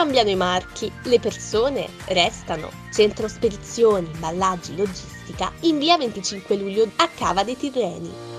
Cambiano i marchi, le persone restano. Centro spedizioni, imballaggi, logistica in via 25 luglio a Cava dei Tirreni.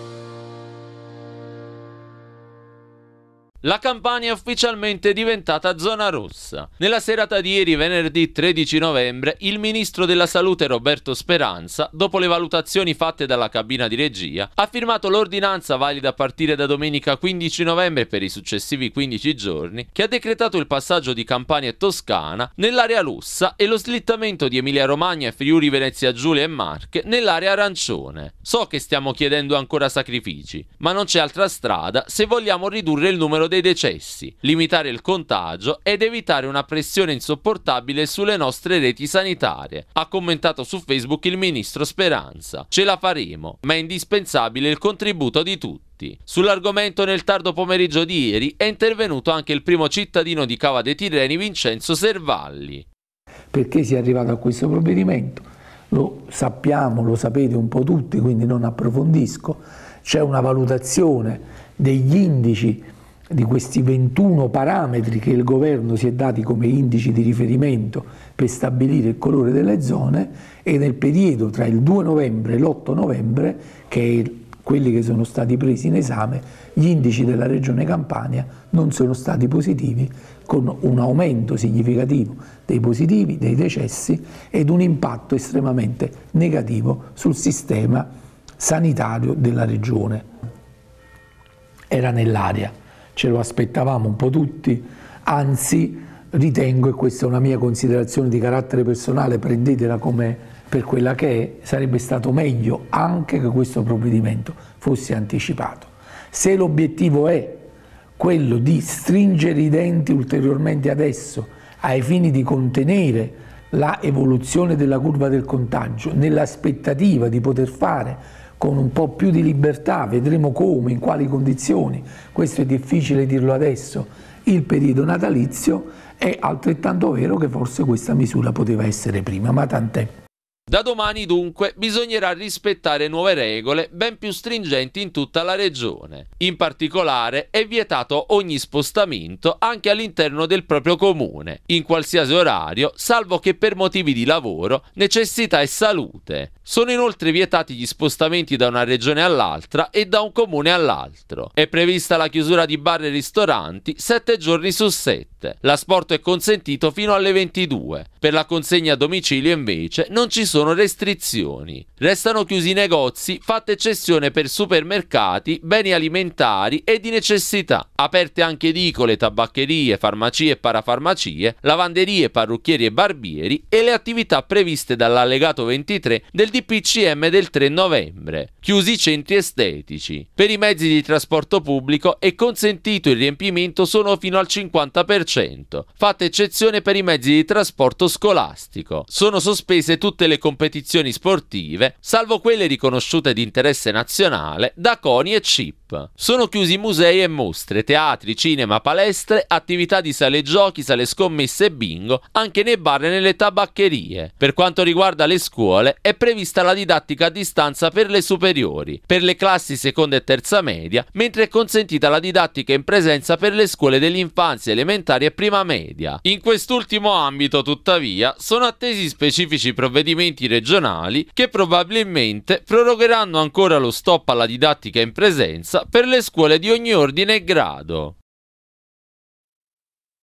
La Campania è ufficialmente diventata zona rossa. Nella serata di ieri, venerdì 13 novembre, il ministro della Salute Roberto Speranza, dopo le valutazioni fatte dalla cabina di regia, ha firmato l'ordinanza valida a partire da domenica 15 novembre per i successivi 15 giorni, che ha decretato il passaggio di Campania e Toscana nell'area rossa e lo slittamento di Emilia-Romagna e Friuli Venezia Giulia e Marche nell'area arancione. So che stiamo chiedendo ancora sacrifici, ma non c'è altra strada se vogliamo ridurre il numero dei decessi, limitare il contagio ed evitare una pressione insopportabile sulle nostre reti sanitarie, ha commentato su Facebook il ministro Speranza. Ce la faremo, ma è indispensabile il contributo di tutti. Sull'argomento nel tardo pomeriggio di ieri è intervenuto anche il primo cittadino di Cava dei Tirreni Vincenzo Servalli. Perché si è arrivato a questo provvedimento? Lo sappiamo, lo sapete un po' tutti, quindi non approfondisco. C'è una valutazione degli indici di questi 21 parametri che il governo si è dati come indici di riferimento per stabilire il colore delle zone e nel periodo tra il 2 novembre e l'8 novembre, che è quelli che sono stati presi in esame, gli indici della regione Campania non sono stati positivi, con un aumento significativo dei positivi, dei decessi ed un impatto estremamente negativo sul sistema sanitario della regione. Era nell'aria ce lo aspettavamo un po' tutti, anzi ritengo, e questa è una mia considerazione di carattere personale, prendetela come per quella che è, sarebbe stato meglio anche che questo provvedimento fosse anticipato. Se l'obiettivo è quello di stringere i denti ulteriormente adesso ai fini di contenere la evoluzione della curva del contagio nell'aspettativa di poter fare con un po' più di libertà, vedremo come, in quali condizioni, questo è difficile dirlo adesso, il periodo natalizio, è altrettanto vero che forse questa misura poteva essere prima, ma tant'è. Da domani dunque bisognerà rispettare nuove regole ben più stringenti in tutta la regione. In particolare è vietato ogni spostamento anche all'interno del proprio comune, in qualsiasi orario, salvo che per motivi di lavoro, necessità e salute. Sono inoltre vietati gli spostamenti da una regione all'altra e da un comune all'altro. È prevista la chiusura di bar e ristoranti 7 giorni su 7. L'asporto è consentito fino alle 22. Per la consegna a domicilio invece non ci sono sono restrizioni. Restano chiusi i negozi, fatta eccezione per supermercati, beni alimentari e di necessità. Aperte anche edicole, tabaccherie, farmacie e parafarmacie, lavanderie, parrucchieri e barbieri e le attività previste dall'allegato 23 del DPCM del 3 novembre. Chiusi i centri estetici. Per i mezzi di trasporto pubblico è consentito il riempimento solo fino al 50%, fatta eccezione per i mezzi di trasporto scolastico. Sono sospese tutte le comunità competizioni sportive, salvo quelle riconosciute di interesse nazionale da CONI e CIP. Sono chiusi musei e mostre, teatri, cinema, palestre, attività di sale giochi, sale scommesse e bingo, anche nei bar e nelle tabaccherie. Per quanto riguarda le scuole, è prevista la didattica a distanza per le superiori, per le classi seconda e terza media, mentre è consentita la didattica in presenza per le scuole dell'infanzia elementare e prima media. In quest'ultimo ambito, tuttavia, sono attesi specifici provvedimenti regionali che probabilmente prorogheranno ancora lo stop alla didattica in presenza per le scuole di ogni ordine e grado.